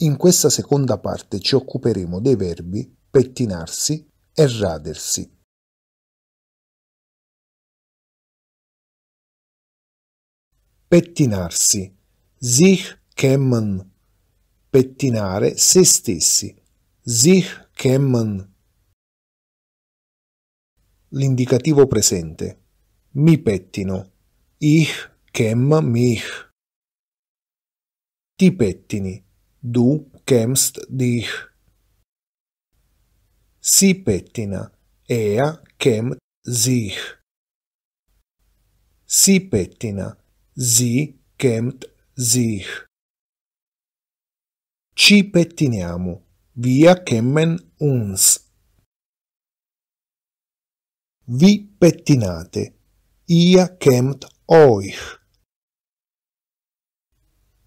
In questa seconda parte ci occuperemo dei verbi pettinarsi e radersi. Pettinarsi. Sich kämmen. Pettinare se stessi. Sich kämmen. L'indicativo presente. Mi pettino. Ich kämm mich. Ti pettini Du kämpfst dich. Si pettina. Er kämmt sich. Si pettina. Si kämmt sich. Ci pettiniamo. Wir kämmen uns. Vi pettinate. Ihr kämmt euch.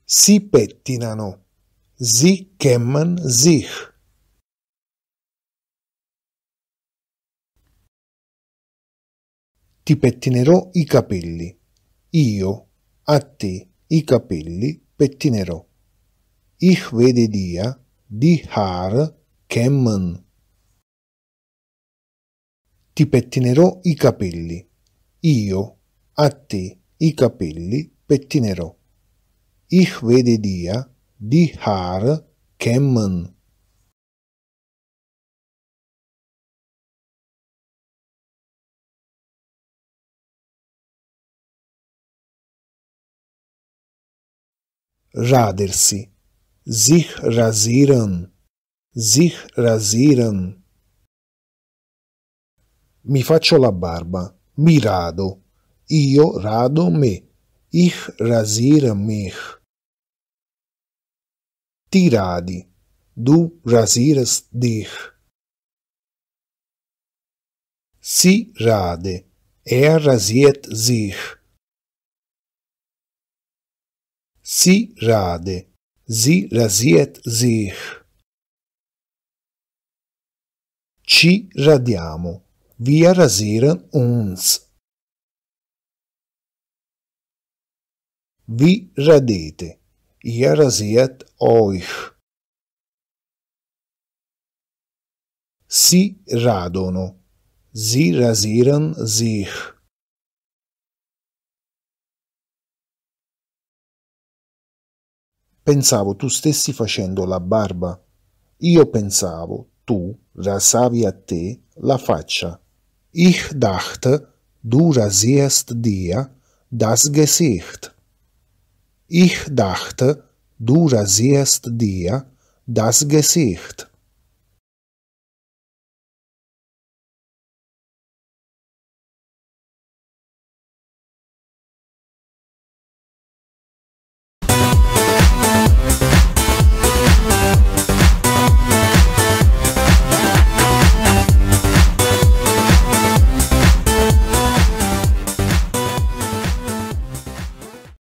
Si pettinano. Sie kämen sich. Ti pettinerò i capelli. Io, a te, i capelli pettinerò. Ich werde dir die Haare kämmen. Ti pettinerò i capelli. Io, a te, i capelli pettinerò. Ich werde dir dihar Haare kämmen. Rader-se. Sich rasieren. Sich rasieren. Mi faccio la barba. Mi rado. Io rado me. Ich rasiere mich. ti du rasierst dich. Si rade, er rasiert sich. Si rade, si rasiert sich. Ci radiamo, wir rasieren uns. Vi radete, ihr seht euch. Si radono. Sie rasieren sich. Pensavo tu stessi facendo la barba. Io pensavo tu rasavi a te la faccia. Ich dachte, du rasierst dir das Gesicht. Ich dachte, du rasierst dir das Gesicht.